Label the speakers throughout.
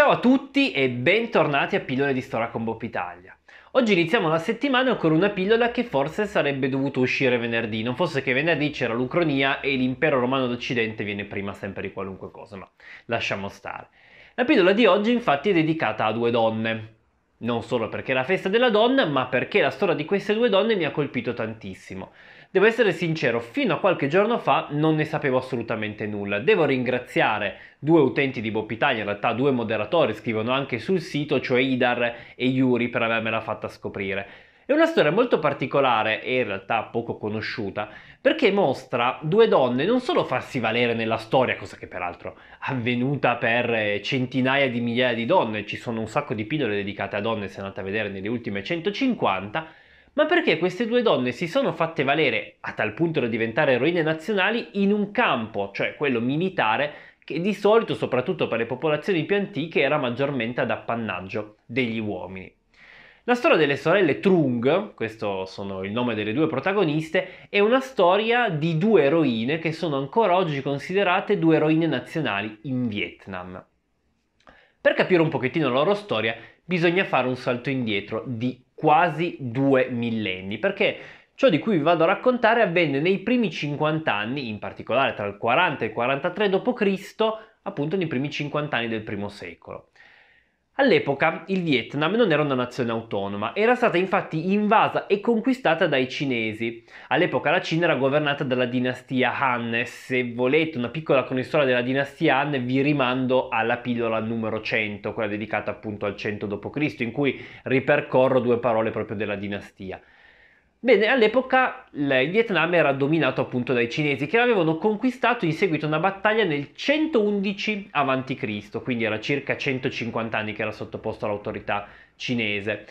Speaker 1: Ciao a tutti e bentornati a Pillole di Storia con Bob Italia. Oggi iniziamo la settimana con una pillola che forse sarebbe dovuta uscire venerdì, non fosse che venerdì c'era l'Ucronia e l'impero romano d'Occidente viene prima sempre di qualunque cosa, ma lasciamo stare. La pillola di oggi infatti è dedicata a due donne, non solo perché è la festa della donna, ma perché la storia di queste due donne mi ha colpito tantissimo. Devo essere sincero, fino a qualche giorno fa non ne sapevo assolutamente nulla. Devo ringraziare due utenti di Bob Italia, in realtà due moderatori scrivono anche sul sito, cioè Idar e Yuri, per avermela fatta scoprire. È una storia molto particolare e in realtà poco conosciuta, perché mostra due donne non solo farsi valere nella storia, cosa che peraltro è avvenuta per eh, centinaia di migliaia di donne, ci sono un sacco di pillole dedicate a donne se andate a vedere nelle ultime 150, ma perché queste due donne si sono fatte valere a tal punto da diventare eroine nazionali in un campo, cioè quello militare, che di solito, soprattutto per le popolazioni più antiche, era maggiormente ad appannaggio degli uomini. La storia delle sorelle Trung, questo sono il nome delle due protagoniste, è una storia di due eroine che sono ancora oggi considerate due eroine nazionali in Vietnam. Per capire un pochettino la loro storia bisogna fare un salto indietro di quasi due millenni, perché ciò di cui vi vado a raccontare avvenne nei primi 50 anni, in particolare tra il 40 e il 43 d.C., appunto nei primi 50 anni del primo secolo. All'epoca il Vietnam non era una nazione autonoma, era stata infatti invasa e conquistata dai cinesi. All'epoca la Cina era governata dalla dinastia Han, se volete una piccola connessione della dinastia Han vi rimando alla pillola numero 100, quella dedicata appunto al 100 d.C., in cui ripercorro due parole proprio della dinastia. Bene, all'epoca il Vietnam era dominato appunto dai cinesi che l'avevano conquistato in seguito a una battaglia nel 111 a.C., quindi era circa 150 anni che era sottoposto all'autorità cinese.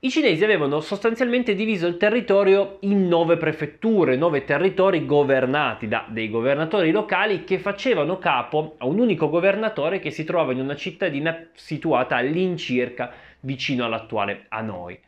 Speaker 1: I cinesi avevano sostanzialmente diviso il territorio in nove prefetture, nove territori governati da dei governatori locali che facevano capo a un unico governatore che si trovava in una cittadina situata all'incirca vicino all'attuale Hanoi.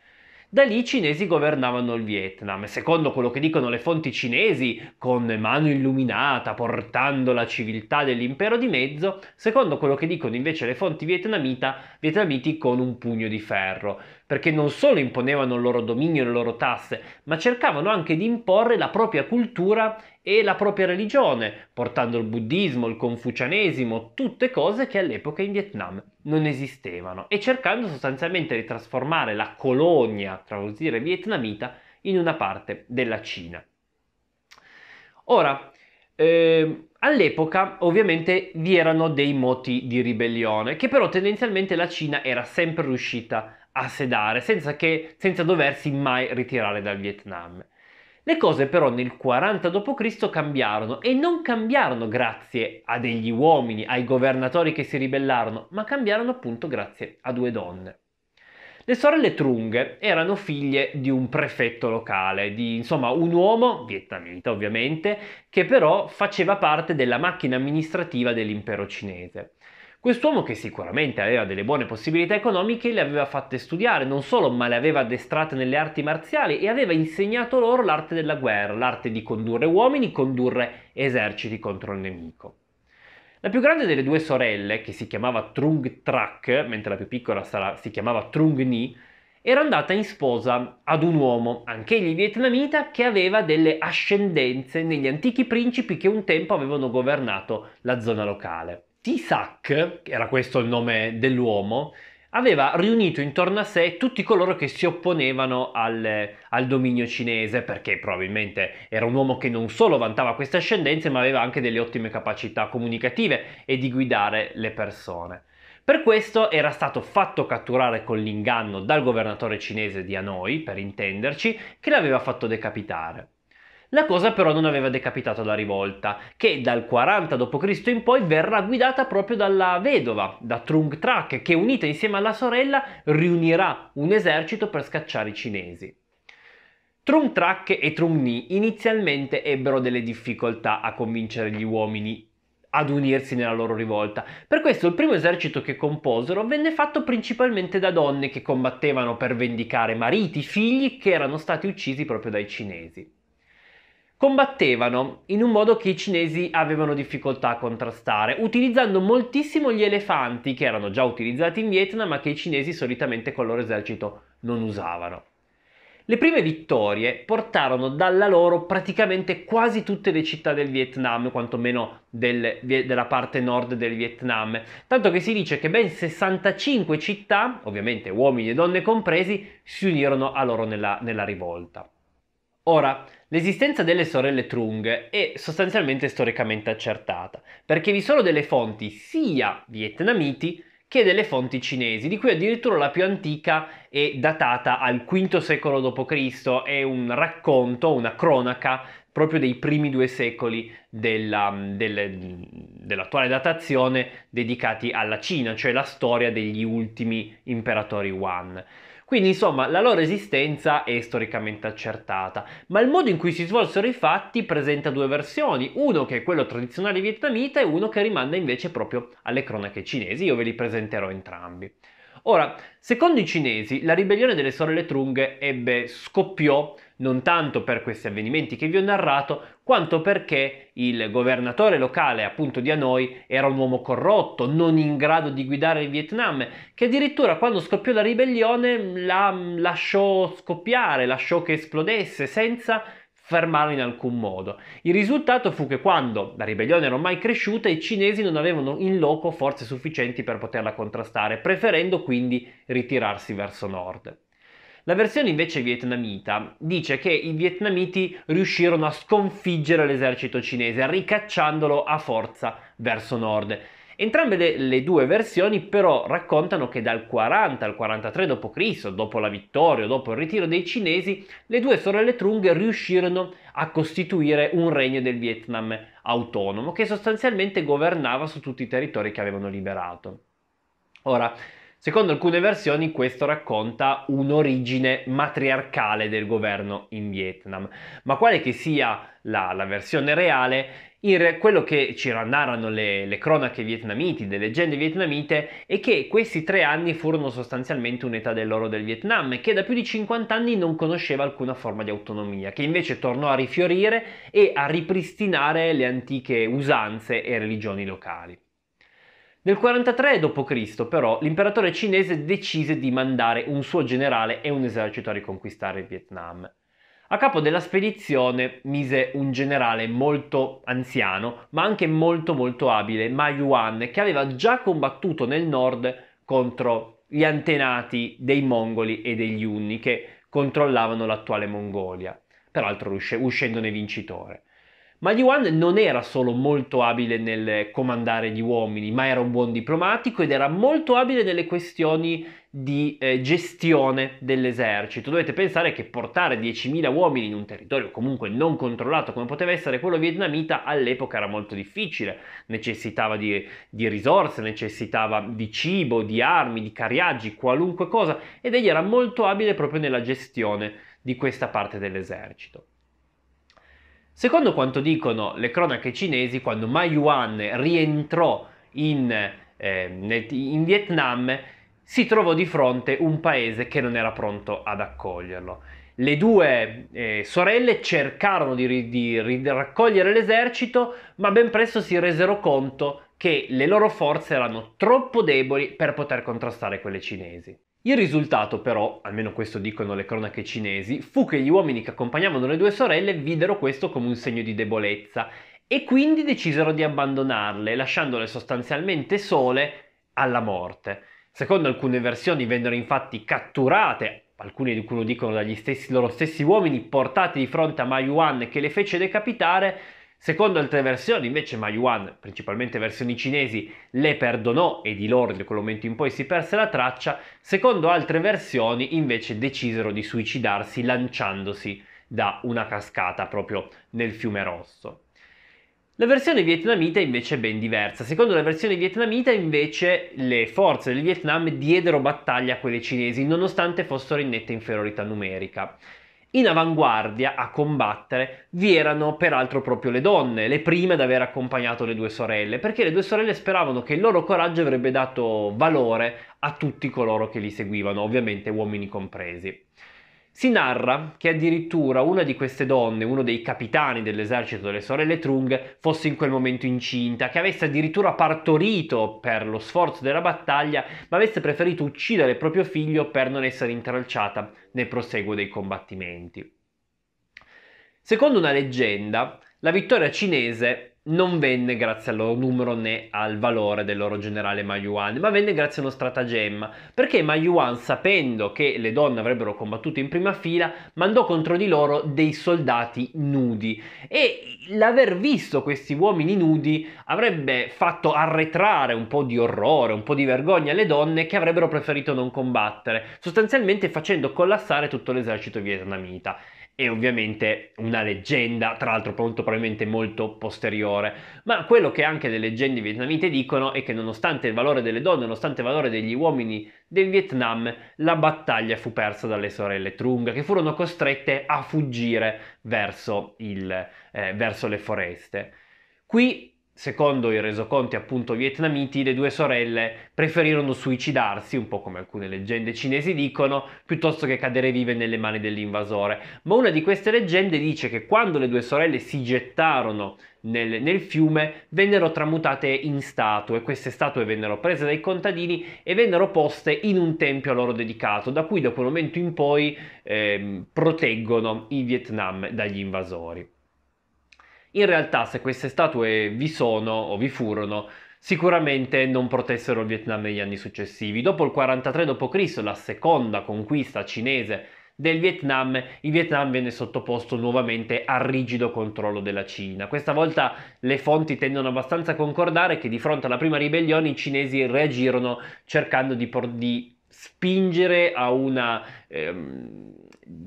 Speaker 1: Da lì i cinesi governavano il Vietnam, secondo quello che dicono le fonti cinesi, con mano illuminata, portando la civiltà dell'impero di mezzo, secondo quello che dicono invece le fonti vietnamita, vietnamiti con un pugno di ferro perché non solo imponevano il loro dominio e le loro tasse, ma cercavano anche di imporre la propria cultura e la propria religione, portando il buddismo, il confucianesimo, tutte cose che all'epoca in Vietnam non esistevano, e cercando sostanzialmente di trasformare la colonia, tra così dire, vietnamita in una parte della Cina. Ora, eh, all'epoca ovviamente vi erano dei moti di ribellione, che però tendenzialmente la Cina era sempre riuscita a a sedare senza, che, senza doversi mai ritirare dal Vietnam. Le cose però nel 40 d.C. cambiarono e non cambiarono grazie a degli uomini, ai governatori che si ribellarono, ma cambiarono appunto grazie a due donne. Le sorelle Trung erano figlie di un prefetto locale, di insomma un uomo, vietnamita ovviamente, che però faceva parte della macchina amministrativa dell'impero cinese. Quest'uomo che sicuramente aveva delle buone possibilità economiche le aveva fatte studiare, non solo, ma le aveva addestrate nelle arti marziali e aveva insegnato loro l'arte della guerra, l'arte di condurre uomini, condurre eserciti contro il nemico. La più grande delle due sorelle, che si chiamava Trung Trak, mentre la più piccola sarà, si chiamava Trung Ni, era andata in sposa ad un uomo, anch'egli vietnamita, che aveva delle ascendenze negli antichi principi che un tempo avevano governato la zona locale. Tisak, era questo il nome dell'uomo, aveva riunito intorno a sé tutti coloro che si opponevano al, al, dominio cinese, perché probabilmente era un uomo che non solo vantava queste ascendenze, ma aveva anche delle ottime capacità comunicative e di guidare le persone. Per questo era stato fatto catturare con l'inganno dal governatore cinese di Hanoi, per intenderci, che l'aveva fatto decapitare. La cosa però non aveva decapitato la rivolta, che dal 40 d.C. in poi verrà guidata proprio dalla vedova, da Trung Trak, che unita insieme alla sorella riunirà un esercito per scacciare i cinesi. Trung Trak e Trung Ni inizialmente ebbero delle difficoltà a convincere gli uomini ad unirsi nella loro rivolta. Per questo il primo esercito che composero venne fatto principalmente da donne che combattevano per vendicare mariti, figli che erano stati uccisi proprio dai cinesi combattevano in un modo che i cinesi avevano difficoltà a contrastare, utilizzando moltissimo gli elefanti che erano già utilizzati in Vietnam ma che i cinesi solitamente con il loro esercito non usavano. Le prime vittorie portarono dalla loro praticamente quasi tutte le città del Vietnam, quantomeno del, della parte nord del Vietnam, tanto che si dice che ben 65 città, ovviamente uomini e donne compresi, si unirono a loro nella, nella rivolta. Ora, l'esistenza delle sorelle Trung è sostanzialmente storicamente accertata, perché vi sono delle fonti sia vietnamiti che delle fonti cinesi, di cui addirittura la più antica è datata al V secolo d.C., è un racconto, una cronaca proprio dei primi due secoli della, delle, dell'attuale datazione dedicati alla Cina, cioè la storia degli ultimi imperatori Yuan. Quindi insomma la loro esistenza è storicamente accertata, ma il modo in cui si svolsero i fatti presenta due versioni, uno che è quello tradizionale vietnamita e uno che rimanda invece proprio alle cronache cinesi, io ve li presenterò entrambi. Ora, secondo i cinesi la ribellione delle sorelle Trung ebbe scoppiò non tanto per questi avvenimenti che vi ho narrato, quanto perché il governatore locale, appunto di Hanoi, era un uomo corrotto, non in grado di guidare il Vietnam, che addirittura quando scoppiò la ribellione la mm, lasciò scoppiare, lasciò che esplodesse senza fermarla in alcun modo. Il risultato fu che quando la ribellione era ormai cresciuta i cinesi non avevano in loco forze sufficienti per poterla contrastare, preferendo quindi ritirarsi verso nord. La versione invece vietnamita dice che i vietnamiti riuscirono a sconfiggere l'esercito cinese ricacciandolo a forza verso nord. Entrambe le, le due versioni però raccontano che dal 40 al 43 d.C., dopo la vittoria, dopo il ritiro dei cinesi, le due sorelle Trung riuscirono a costituire un regno del Vietnam autonomo che sostanzialmente governava su tutti i territori che avevano liberato. Ora, Secondo alcune versioni questo racconta un'origine matriarcale del governo in Vietnam, ma quale che sia la, la versione reale, re, quello che ci narrano le, le cronache vietnamiti, le leggende vietnamite, è che questi tre anni furono sostanzialmente un'età dell'oro del Vietnam, che da più di 50 anni non conosceva alcuna forma di autonomia, che invece tornò a rifiorire e a ripristinare le antiche usanze e religioni locali. Nel 43 d.C. però l'imperatore cinese decise di mandare un suo generale e un esercito a riconquistare il Vietnam. A capo della spedizione mise un generale molto anziano, ma anche molto molto abile, Ma Yuan, che aveva già combattuto nel nord contro gli antenati dei mongoli e degli unni che controllavano l'attuale Mongolia, peraltro uscendone vincitore. Ma Yuan non era solo molto abile nel comandare gli uomini, ma era un buon diplomatico ed era molto abile nelle questioni di eh, gestione dell'esercito. Dovete pensare che portare 10.000 uomini in un territorio comunque non controllato come poteva essere quello vietnamita all'epoca era molto difficile, necessitava di, di risorse, necessitava di cibo, di armi, di cariaggi, qualunque cosa ed egli era molto abile proprio nella gestione di questa parte dell'esercito. Secondo quanto dicono le cronache cinesi, quando Ma Yuan rientrò in, eh, in Vietnam, si trovò di fronte un paese che non era pronto ad accoglierlo. Le due eh, sorelle cercarono di, di, di raccogliere l'esercito, ma ben presto si resero conto che le loro forze erano troppo deboli per poter contrastare quelle cinesi. Il risultato però, almeno questo dicono le cronache cinesi, fu che gli uomini che accompagnavano le due sorelle videro questo come un segno di debolezza e quindi decisero di abbandonarle, lasciandole sostanzialmente sole alla morte. Secondo alcune versioni vennero infatti catturate, alcuni di cui lo dicono dagli stessi, loro stessi uomini, portate di fronte a Ma Yuan che le fece decapitare Secondo altre versioni, invece, Ma Yuan, principalmente versioni cinesi, le perdonò e di loro da quel momento in poi si perse la traccia. Secondo altre versioni, invece, decisero di suicidarsi lanciandosi da una cascata proprio nel fiume rosso. La versione vietnamita invece è ben diversa. Secondo la versione vietnamita, invece, le forze del Vietnam diedero battaglia a quelle cinesi, nonostante fossero in netta inferiorità numerica. In avanguardia a combattere vi erano peraltro proprio le donne, le prime ad aver accompagnato le due sorelle, perché le due sorelle speravano che il loro coraggio avrebbe dato valore a tutti coloro che li seguivano, ovviamente uomini compresi. Si narra che addirittura una di queste donne, uno dei capitani dell'esercito delle sorelle Trung, fosse in quel momento incinta, che avesse addirittura partorito per lo sforzo della battaglia, ma avesse preferito uccidere il proprio figlio per non essere intralciata nel proseguo dei combattimenti. Secondo una leggenda, la vittoria cinese non venne grazie al loro numero né al valore del loro generale Ma ma venne grazie a uno stratagemma, perché Ma sapendo che le donne avrebbero combattuto in prima fila, mandò contro di loro dei soldati nudi e l'aver visto questi uomini nudi avrebbe fatto arretrare un po' di orrore, un po' di vergogna alle donne che avrebbero preferito non combattere, sostanzialmente facendo collassare tutto l'esercito vietnamita e ovviamente una leggenda, tra l'altro molto probabilmente molto posteriore. Ma quello che anche le leggende vietnamite dicono è che nonostante il valore delle donne, nonostante il valore degli uomini del Vietnam, la battaglia fu persa dalle sorelle Trung, che furono costrette a fuggire verso, il, eh, verso le foreste. Qui Secondo i resoconti appunto vietnamiti, le due sorelle preferirono suicidarsi, un po' come alcune leggende cinesi dicono, piuttosto che cadere vive nelle mani dell'invasore. Ma una di queste leggende dice che quando le due sorelle si gettarono nel, nel, fiume vennero tramutate in statue. Queste statue vennero prese dai contadini e vennero poste in un tempio a loro dedicato, da cui da quel momento in poi eh, proteggono il Vietnam dagli invasori. In realtà se queste statue vi sono o vi furono, sicuramente non protessero il Vietnam negli anni successivi. Dopo il 43 d.C., la seconda conquista cinese del Vietnam, il Vietnam viene sottoposto nuovamente al rigido controllo della Cina. Questa volta le fonti tendono abbastanza a concordare che di fronte alla prima ribellione i cinesi reagirono cercando di, por- di spingere a una... Ehm,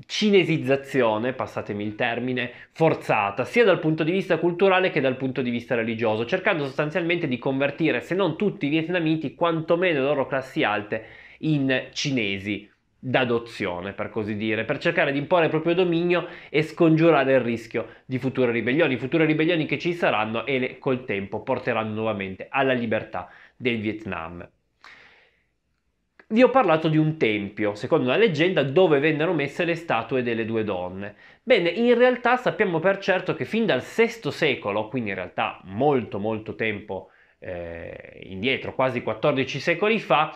Speaker 1: cinesizzazione, passatemi il termine, forzata, sia dal punto di vista culturale che dal punto di vista religioso, cercando sostanzialmente di convertire, se non tutti i vietnamiti, quantomeno le loro classi alte, in cinesi d'adozione, per così dire, per cercare di imporre il proprio dominio e scongiurare il rischio di future ribellioni, future ribellioni che ci saranno e le, col tempo porteranno nuovamente alla libertà del Vietnam vi ho parlato di un tempio, secondo la leggenda, dove vennero messe le statue delle due donne. Bene, in realtà sappiamo per certo che fin dal VI secolo, quindi in realtà molto molto tempo eh, indietro, quasi 14 secoli fa,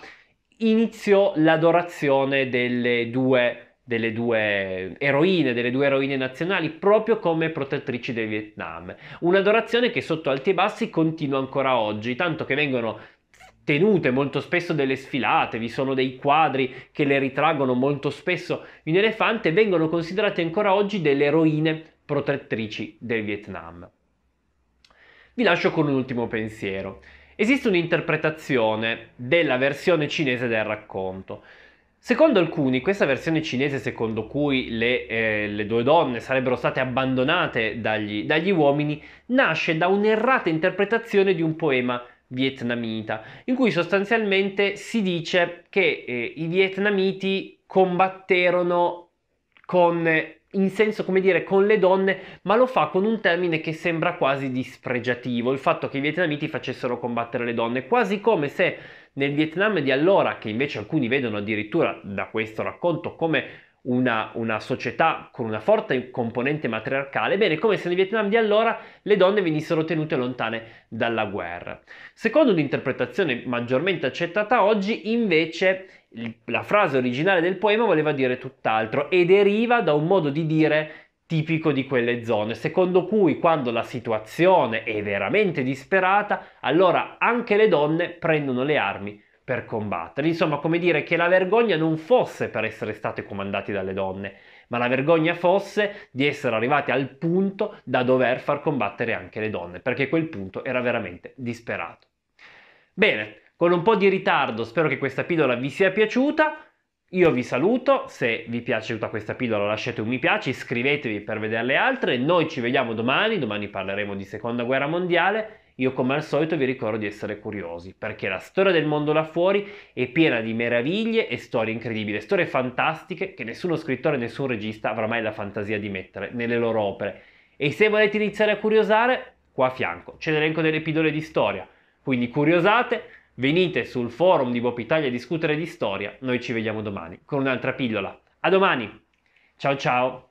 Speaker 1: iniziò l'adorazione delle due, delle due eroine, delle due eroine nazionali, proprio come protettrici del Vietnam. Un'adorazione che sotto alti e bassi continua ancora oggi, tanto che vengono tenute molto spesso delle sfilate, vi sono dei quadri che le ritraggono molto spesso in elefante, vengono considerate ancora oggi delle eroine protettrici del Vietnam. Vi lascio con un ultimo pensiero. Esiste un'interpretazione della versione cinese del racconto. Secondo alcuni, questa versione cinese secondo cui le, eh, le due donne sarebbero state abbandonate dagli, dagli uomini nasce da un'errata interpretazione di un poema vietnamita, in cui sostanzialmente si dice che eh, i vietnamiti combatterono con in senso come dire con le donne, ma lo fa con un termine che sembra quasi dispregiativo, il fatto che i vietnamiti facessero combattere le donne, quasi come se nel Vietnam di allora, che invece alcuni vedono addirittura da questo racconto come una, una, società con una forte componente matriarcale, bene, come se nel Vietnam di allora le donne venissero tenute lontane dalla guerra. Secondo un'interpretazione maggiormente accettata oggi, invece, la frase originale del poema voleva dire tutt'altro e deriva da un modo di dire tipico di quelle zone, secondo cui quando la situazione è veramente disperata, allora anche le donne prendono le armi per combattere. Insomma, come dire che la vergogna non fosse per essere state comandati dalle donne, ma la vergogna fosse di essere arrivati al punto da dover far combattere anche le donne, perché quel punto era veramente disperato. Bene, con un po' di ritardo spero che questa pillola vi sia piaciuta. Io vi saluto, se vi piace tutta questa pillola lasciate un mi piace, iscrivetevi per vedere le altre, noi ci vediamo domani, domani parleremo di seconda guerra mondiale io come al solito vi ricordo di essere curiosi, perché la storia del mondo là fuori è piena di meraviglie e storie incredibili, storie fantastiche che nessuno scrittore, nessun regista avrà mai la fantasia di mettere nelle loro opere. E se volete iniziare a curiosare, qua a fianco c'è l'elenco delle pillole di storia. Quindi curiosate, venite sul forum di Bop Italia a discutere di storia. Noi ci vediamo domani con un'altra pillola. A domani! Ciao ciao!